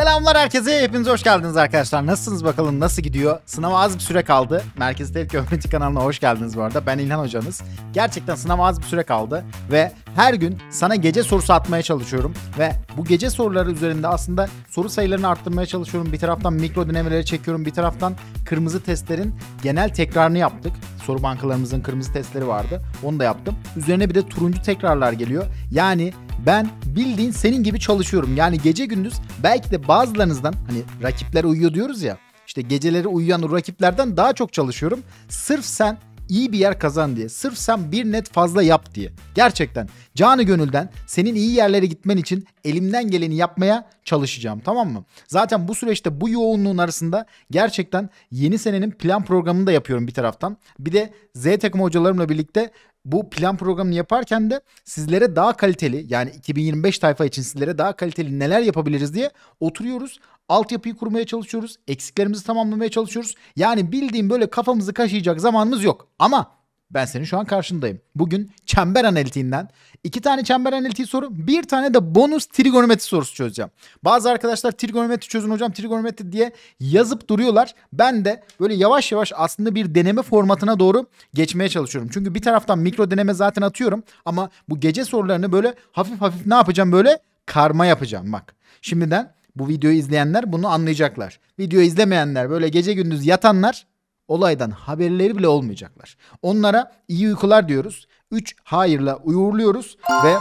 Selamlar herkese. Hepiniz hoş geldiniz arkadaşlar. Nasılsınız bakalım? Nasıl gidiyor? Sınava az bir süre kaldı. Merkez Tepki Öğrenci kanalına hoş geldiniz bu arada. Ben İlhan hocanız. Gerçekten sınava az bir süre kaldı ve her gün sana gece sorusu atmaya çalışıyorum ve bu gece soruları üzerinde aslında soru sayılarını arttırmaya çalışıyorum. Bir taraftan mikro denemeleri çekiyorum. Bir taraftan kırmızı testlerin genel tekrarını yaptık. Soru bankalarımızın kırmızı testleri vardı. Onu da yaptım. Üzerine bir de turuncu tekrarlar geliyor. Yani ben bildiğin senin gibi çalışıyorum. Yani gece gündüz belki de bazılarınızdan hani rakipler uyuyor diyoruz ya. İşte geceleri uyuyan rakiplerden daha çok çalışıyorum. Sırf sen iyi bir yer kazan diye. Sırf sen bir net fazla yap diye. Gerçekten canı gönülden senin iyi yerlere gitmen için elimden geleni yapmaya çalışacağım tamam mı? Zaten bu süreçte bu yoğunluğun arasında gerçekten yeni senenin plan programını da yapıyorum bir taraftan. Bir de Z takım hocalarımla birlikte bu plan programını yaparken de sizlere daha kaliteli yani 2025 tayfa için sizlere daha kaliteli neler yapabiliriz diye oturuyoruz. Altyapıyı kurmaya çalışıyoruz. Eksiklerimizi tamamlamaya çalışıyoruz. Yani bildiğim böyle kafamızı kaşıyacak zamanımız yok. Ama ben senin şu an karşındayım. Bugün çember analitiğinden iki tane çember analitiği soru, bir tane de bonus trigonometri sorusu çözeceğim. Bazı arkadaşlar trigonometri çözün hocam trigonometri diye yazıp duruyorlar. Ben de böyle yavaş yavaş aslında bir deneme formatına doğru geçmeye çalışıyorum. Çünkü bir taraftan mikro deneme zaten atıyorum ama bu gece sorularını böyle hafif hafif ne yapacağım böyle karma yapacağım bak. Şimdiden bu videoyu izleyenler bunu anlayacaklar. Videoyu izlemeyenler böyle gece gündüz yatanlar olaydan haberleri bile olmayacaklar. Onlara iyi uykular diyoruz. 3 hayırla uyurluyoruz ve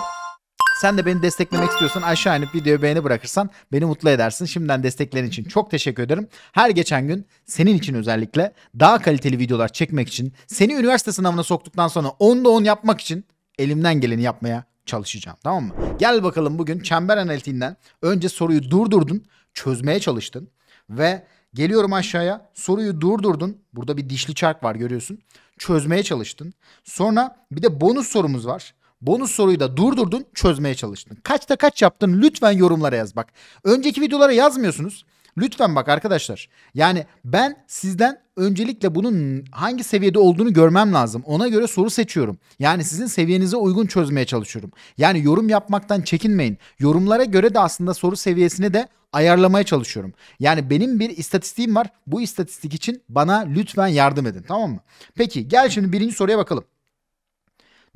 sen de beni desteklemek istiyorsan aşağı inip videoya beğeni bırakırsan beni mutlu edersin. Şimdiden desteklerin için çok teşekkür ederim. Her geçen gün senin için özellikle daha kaliteli videolar çekmek için, seni üniversite sınavına soktuktan sonra 10'da 10 yapmak için elimden geleni yapmaya çalışacağım. Tamam mı? Gel bakalım bugün çember analitiğinden önce soruyu durdurdun, çözmeye çalıştın ve Geliyorum aşağıya. Soruyu durdurdun. Burada bir dişli çark var görüyorsun. Çözmeye çalıştın. Sonra bir de bonus sorumuz var. Bonus soruyu da durdurdun, çözmeye çalıştın. Kaçta kaç yaptın? Lütfen yorumlara yaz bak. Önceki videolara yazmıyorsunuz. Lütfen bak arkadaşlar. Yani ben sizden öncelikle bunun hangi seviyede olduğunu görmem lazım. Ona göre soru seçiyorum. Yani sizin seviyenize uygun çözmeye çalışıyorum. Yani yorum yapmaktan çekinmeyin. Yorumlara göre de aslında soru seviyesini de ayarlamaya çalışıyorum. Yani benim bir istatistiğim var. Bu istatistik için bana lütfen yardım edin tamam mı? Peki gel şimdi birinci soruya bakalım.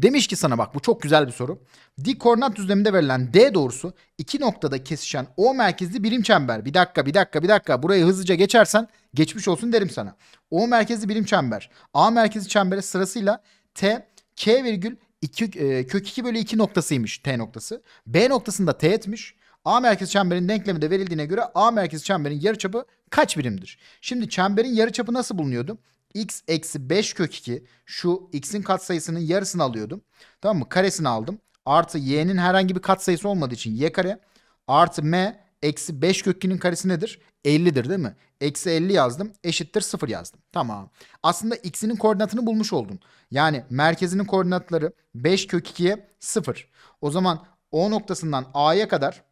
Demiş ki sana bak bu çok güzel bir soru. Dik koordinat düzleminde verilen D doğrusu iki noktada kesişen O merkezli birim çember. Bir dakika bir dakika bir dakika burayı hızlıca geçersen geçmiş olsun derim sana. O merkezli birim çember. A merkezli çembere sırasıyla T, K virgül iki e, kök 2 bölü 2 noktasıymış T noktası. B noktasında T etmiş. A merkez çemberin denklemi de verildiğine göre A merkez çemberin yarıçapı kaç birimdir? Şimdi çemberin yarıçapı nasıl bulunuyordu? x eksi 5 kök 2 şu x'in katsayısının yarısını alıyordum. Tamam mı? Karesini aldım. Artı y'nin herhangi bir katsayısı olmadığı için y kare artı m eksi 5 kök 2'nin karesi nedir? 50'dir değil mi? Eksi 50 yazdım eşittir 0 yazdım. Tamam. Aslında x'inin koordinatını bulmuş oldun. Yani merkezinin koordinatları 5 kök 2'ye 0. O zaman o noktasından a'ya kadar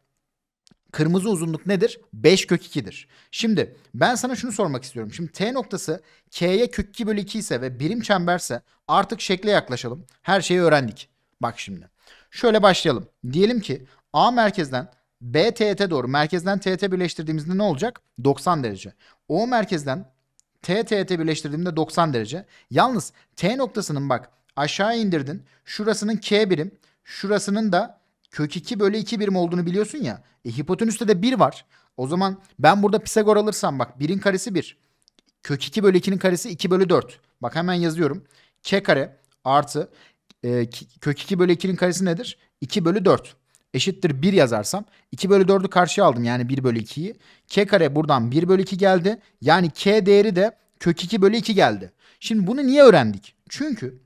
Kırmızı uzunluk nedir? 5 kök 2'dir. Şimdi ben sana şunu sormak istiyorum. Şimdi t noktası k'ye kök 2 bölü 2 ise ve birim çemberse artık şekle yaklaşalım. Her şeyi öğrendik. Bak şimdi. Şöyle başlayalım. Diyelim ki A merkezden B TT doğru merkezden TT birleştirdiğimizde ne olacak? 90 derece. O merkezden T birleştirdiğimde 90 derece. Yalnız T noktasının bak aşağı indirdin. Şurasının K birim. Şurasının da kök 2 bölü 2 birim olduğunu biliyorsun ya. E, hipotenüste de 1 var. O zaman ben burada Pisagor alırsam bak 1'in karesi 1. Kök 2 bölü 2'nin karesi 2 bölü 4. Bak hemen yazıyorum. K kare artı e, kök 2 bölü 2'nin karesi nedir? 2 bölü 4 eşittir 1 yazarsam 2 bölü 4'ü karşıya aldım yani 1 bölü 2'yi. K kare buradan 1 bölü 2 geldi. Yani K değeri de kök 2 bölü 2 geldi. Şimdi bunu niye öğrendik? Çünkü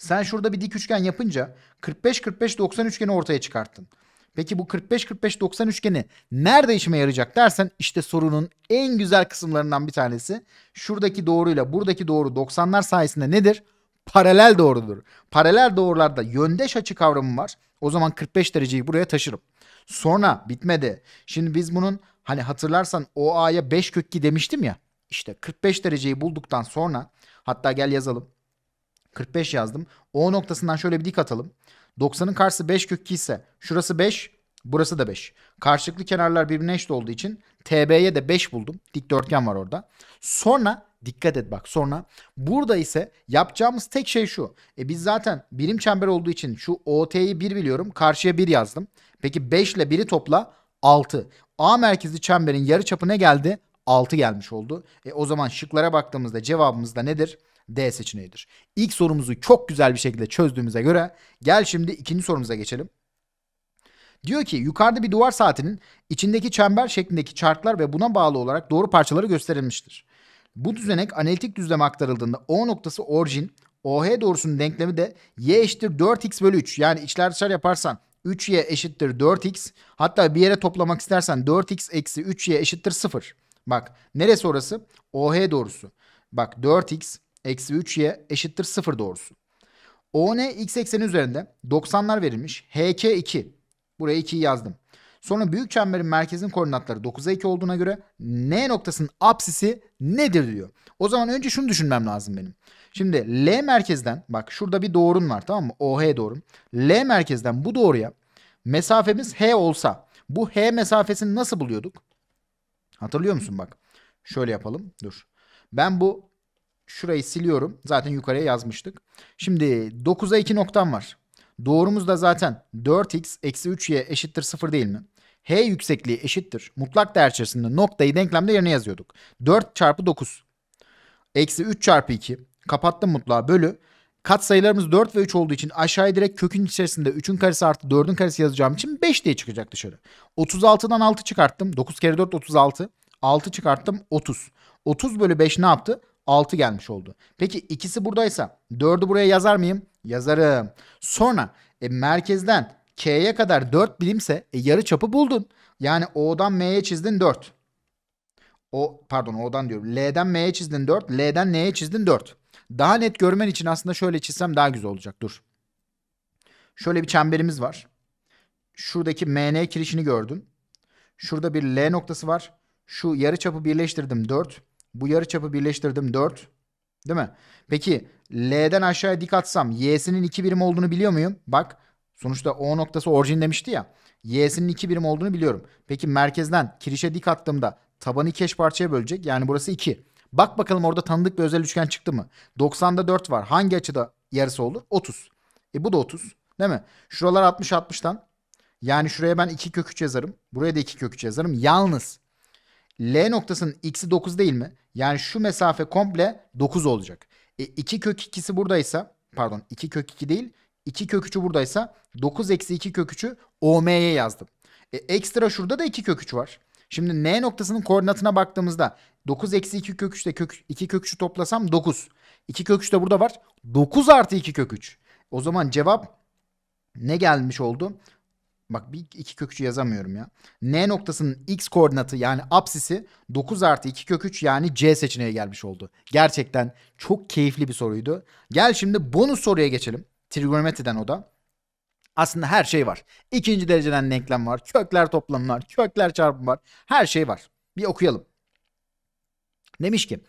sen şurada bir dik üçgen yapınca 45-45-90 üçgeni ortaya çıkarttın. Peki bu 45-45-90 üçgeni nerede işime yarayacak dersen işte sorunun en güzel kısımlarından bir tanesi. Şuradaki doğruyla buradaki doğru 90'lar sayesinde nedir? Paralel doğrudur. Paralel doğrularda yöndeş açı kavramı var. O zaman 45 dereceyi buraya taşırım. Sonra bitmedi. Şimdi biz bunun hani hatırlarsan OA'ya 5 kökki demiştim ya. İşte 45 dereceyi bulduktan sonra hatta gel yazalım. 45 yazdım. O noktasından şöyle bir dik atalım. 90'ın karşısı 5 kök 2 ise şurası 5, burası da 5. Karşılıklı kenarlar birbirine eşit olduğu için TB'ye de 5 buldum. Dikdörtgen var orada. Sonra dikkat et bak sonra burada ise yapacağımız tek şey şu. E biz zaten birim çember olduğu için şu OT'yi 1 biliyorum. Karşıya 1 yazdım. Peki 5 ile 1'i topla 6. A merkezli çemberin yarı çapı ne geldi? 6 gelmiş oldu. E o zaman şıklara baktığımızda cevabımız da nedir? D seçeneğidir. İlk sorumuzu çok güzel bir şekilde çözdüğümüze göre gel şimdi ikinci sorumuza geçelim. Diyor ki yukarıda bir duvar saatinin içindeki çember şeklindeki çarklar ve buna bağlı olarak doğru parçaları gösterilmiştir. Bu düzenek analitik düzleme aktarıldığında O noktası orijin, OH doğrusunun denklemi de y eşittir 4x bölü 3. Yani içler dışarı yaparsan 3y eşittir 4x. Hatta bir yere toplamak istersen 4x eksi 3y eşittir 0. Bak neresi orası? OH doğrusu. Bak 4x eksi 3y eşittir 0 doğrusu. ON x ekseni üzerinde 90'lar verilmiş. HK 2. Buraya 2'yi yazdım. Sonra büyük çemberin merkezin koordinatları 9'a 2 olduğuna göre N noktasının apsisi nedir diyor. O zaman önce şunu düşünmem lazım benim. Şimdi L merkezden bak şurada bir doğrun var tamam mı? OH doğrum. L merkezden bu doğruya mesafemiz H olsa bu H mesafesini nasıl buluyorduk? Hatırlıyor musun bak? Şöyle yapalım. Dur. Ben bu Şurayı siliyorum. Zaten yukarıya yazmıştık. Şimdi 9'a 2 noktam var. Doğrumuz da zaten 4x eksi 3y eşittir 0 değil mi? h yüksekliği eşittir. Mutlak değer içerisinde noktayı denklemde yerine yazıyorduk. 4 çarpı 9. Eksi 3 çarpı 2. Kapattım mutlağı bölü. Kat sayılarımız 4 ve 3 olduğu için aşağıya direkt kökün içerisinde 3'ün karesi artı 4'ün karesi yazacağım için 5 diye çıkacak dışarı. 36'dan 6 çıkarttım. 9 kere 4 36. 6 çıkarttım 30. 30 bölü 5 ne yaptı? 6 gelmiş oldu. Peki ikisi buradaysa 4'ü buraya yazar mıyım? Yazarım. Sonra e, merkezden K'ye kadar 4 birimse e, yarı çapı buldun. Yani O'dan M'ye çizdin 4. O pardon O'dan diyorum. L'den M'ye çizdin 4. L'den N'ye çizdin 4. Daha net görmen için aslında şöyle çizsem daha güzel olacak. Dur. Şöyle bir çemberimiz var. Şuradaki MN kirişini gördün. Şurada bir L noktası var. Şu yarı çapı birleştirdim 4. Bu yarı çapı birleştirdim 4. Değil mi? Peki L'den aşağıya dik atsam Y'sinin 2 birim olduğunu biliyor muyum? Bak sonuçta O noktası orijin demişti ya. Y'sinin 2 birim olduğunu biliyorum. Peki merkezden kirişe dik attığımda tabanı iki parçaya bölecek. Yani burası 2. Bak bakalım orada tanıdık bir özel üçgen çıktı mı? 90'da 4 var. Hangi açıda yarısı olur? 30. E bu da 30. Değil mi? Şuralar 60-60'tan. Yani şuraya ben 2 kök 3 yazarım. Buraya da 2 kök 3 yazarım. Yalnız L noktasının x'i 9 değil mi? Yani şu mesafe komple 9 olacak. E, 2 kök 2'si buradaysa pardon 2 kök 2 değil 2 kök 3'ü buradaysa 9 eksi 2 kök 3'ü OM'ye yazdım. E, ekstra şurada da 2 kök 3 var. Şimdi N noktasının koordinatına baktığımızda 9 eksi 2 kök 3 ile kök, 2 kök 3'ü toplasam 9. 2 kök 3 de burada var. 9 artı 2 kök 3. O zaman cevap ne gelmiş oldu? Bak bir iki köküçü yazamıyorum ya. N noktasının x koordinatı yani apsisi 9 artı 2 kök 3 yani C seçeneğe gelmiş oldu. Gerçekten çok keyifli bir soruydu. Gel şimdi bonus soruya geçelim. Trigonometriden o da. Aslında her şey var. İkinci dereceden denklem var. Kökler toplamı var. Kökler çarpımı var. Her şey var. Bir okuyalım. Demiş ki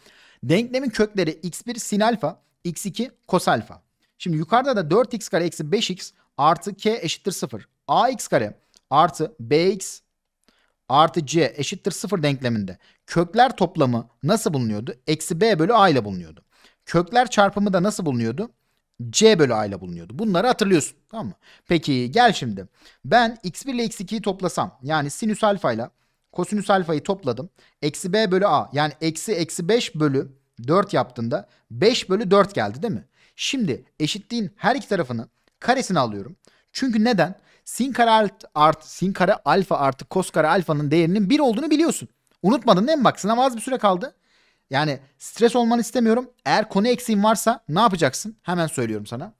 denklemin kökleri x1 sin alfa, x2 kos alfa. Şimdi yukarıda da 4x kare eksi 5x artı k eşittir 0 ax kare artı bx artı c eşittir 0 denkleminde kökler toplamı nasıl bulunuyordu? Eksi b bölü a ile bulunuyordu. Kökler çarpımı da nasıl bulunuyordu? c bölü a ile bulunuyordu. Bunları hatırlıyorsun. Tamam mı? Peki gel şimdi. Ben x1 ile x2'yi toplasam yani sinüs alfa ile kosinüs alfayı topladım. Eksi b bölü a yani eksi eksi 5 bölü 4 yaptığında 5 bölü 4 geldi değil mi? Şimdi eşitliğin her iki tarafını karesini alıyorum. Çünkü neden? sin kare alt art sin kare alfa artı kos kare alfanın değerinin 1 olduğunu biliyorsun. Unutmadın değil mi bak sınava az bir süre kaldı. Yani stres olmanı istemiyorum. Eğer konu eksiğin varsa ne yapacaksın? Hemen söylüyorum sana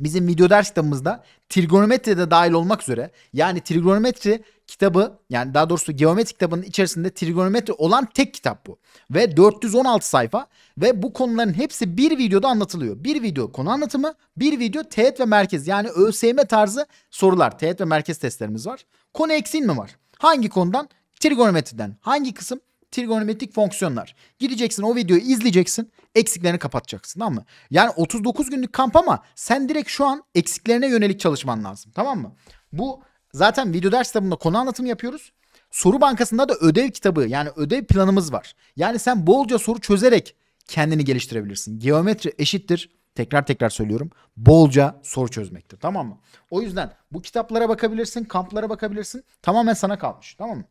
bizim video ders kitabımızda trigonometri de dahil olmak üzere yani trigonometri kitabı yani daha doğrusu geometri kitabının içerisinde trigonometri olan tek kitap bu. Ve 416 sayfa ve bu konuların hepsi bir videoda anlatılıyor. Bir video konu anlatımı, bir video teğet ve merkez yani ÖSYM tarzı sorular, teğet ve merkez testlerimiz var. Konu eksin mi var? Hangi konudan? Trigonometriden. Hangi kısım? Trigonometrik fonksiyonlar. Gideceksin o videoyu izleyeceksin eksiklerini kapatacaksın tamam mı? Yani 39 günlük kamp ama sen direkt şu an eksiklerine yönelik çalışman lazım tamam mı? Bu zaten video ders kitabında konu anlatımı yapıyoruz. Soru bankasında da ödev kitabı yani ödev planımız var. Yani sen bolca soru çözerek kendini geliştirebilirsin. Geometri eşittir tekrar tekrar söylüyorum bolca soru çözmektir tamam mı? O yüzden bu kitaplara bakabilirsin, kamplara bakabilirsin. Tamamen sana kalmış tamam mı?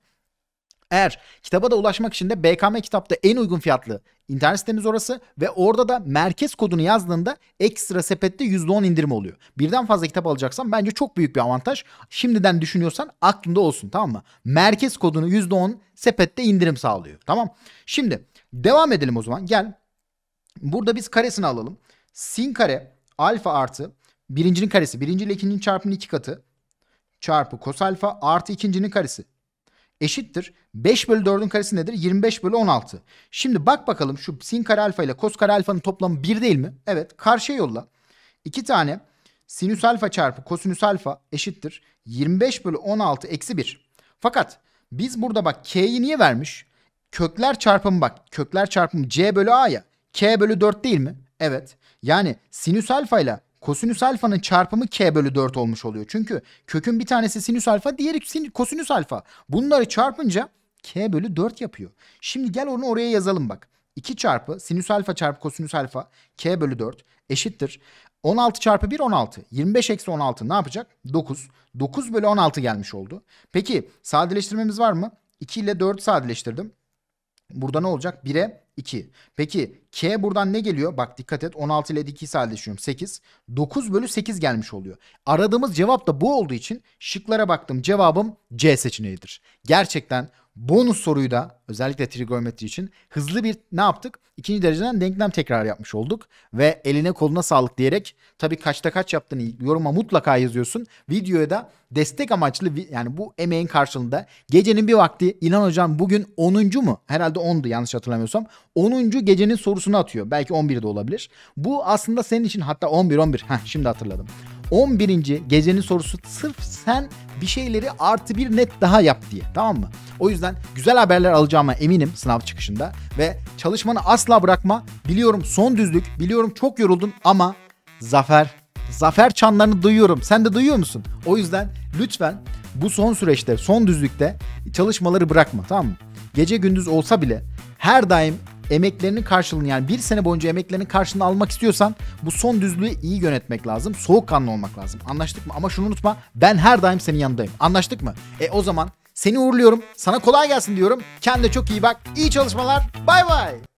Eğer kitaba da ulaşmak için de BKM kitapta en uygun fiyatlı internet sitemiz orası ve orada da merkez kodunu yazdığında ekstra sepette %10 indirim oluyor. Birden fazla kitap alacaksan bence çok büyük bir avantaj. Şimdiden düşünüyorsan aklında olsun tamam mı? Merkez kodunu %10 sepette indirim sağlıyor. Tamam. Şimdi devam edelim o zaman. Gel. Burada biz karesini alalım. Sin kare alfa artı birincinin karesi. Birinci ile ikincinin çarpımının iki katı çarpı kos alfa artı ikincinin karesi eşittir. 5 bölü 4'ün karesi nedir? 25 bölü 16. Şimdi bak bakalım şu sin kare alfa ile kos kare alfanın toplamı 1 değil mi? Evet karşıya yolla. 2 tane sinüs alfa çarpı kosinüs alfa eşittir. 25 bölü 16 eksi 1. Fakat biz burada bak k'yi niye vermiş? Kökler çarpımı bak. Kökler çarpımı c bölü a ya. k bölü 4 değil mi? Evet. Yani sinüs alfa ile kosinüs alfanın çarpımı k bölü 4 olmuş oluyor. Çünkü kökün bir tanesi sinüs alfa diğeri sin kosinüs alfa. Bunları çarpınca k bölü 4 yapıyor. Şimdi gel onu oraya yazalım bak. 2 çarpı sinüs alfa çarpı kosinüs alfa k bölü 4 eşittir. 16 çarpı 1 16. 25 eksi 16 ne yapacak? 9. 9 bölü 16 gelmiş oldu. Peki sadeleştirmemiz var mı? 2 ile 4 sadeleştirdim. Burada ne olacak? 1'e 2. Peki K buradan ne geliyor? Bak dikkat et 16 ile 2'yi sadeleşiyorum 8. 9 bölü 8 gelmiş oluyor. Aradığımız cevap da bu olduğu için şıklara baktım cevabım C seçeneğidir. Gerçekten bonus soruyu da özellikle trigonometri için hızlı bir ne yaptık? İkinci dereceden denklem tekrar yapmış olduk. Ve eline koluna sağlık diyerek tabii kaçta kaç yaptığını yoruma mutlaka yazıyorsun. Videoya da destek amaçlı yani bu emeğin karşılığında gecenin bir vakti İnan hocam bugün 10. mu? Herhalde 10'du yanlış hatırlamıyorsam. 10. gecenin sorusu kurusunu atıyor. Belki 11 de olabilir. Bu aslında senin için hatta 11-11. Heh şimdi hatırladım. 11. gecenin sorusu sırf sen bir şeyleri artı bir net daha yap diye tamam mı? O yüzden güzel haberler alacağıma eminim sınav çıkışında ve çalışmanı asla bırakma. Biliyorum son düzlük, biliyorum çok yoruldun ama zafer, zafer çanlarını duyuyorum. Sen de duyuyor musun? O yüzden lütfen bu son süreçte, son düzlükte çalışmaları bırakma tamam mı? Gece gündüz olsa bile her daim emeklerinin karşılığını yani bir sene boyunca emeklerinin karşılığını almak istiyorsan bu son düzlüğü iyi yönetmek lazım. Soğukkanlı olmak lazım. Anlaştık mı? Ama şunu unutma ben her daim senin yanındayım. Anlaştık mı? E o zaman seni uğurluyorum. Sana kolay gelsin diyorum. Kendine çok iyi bak. İyi çalışmalar. Bay bay.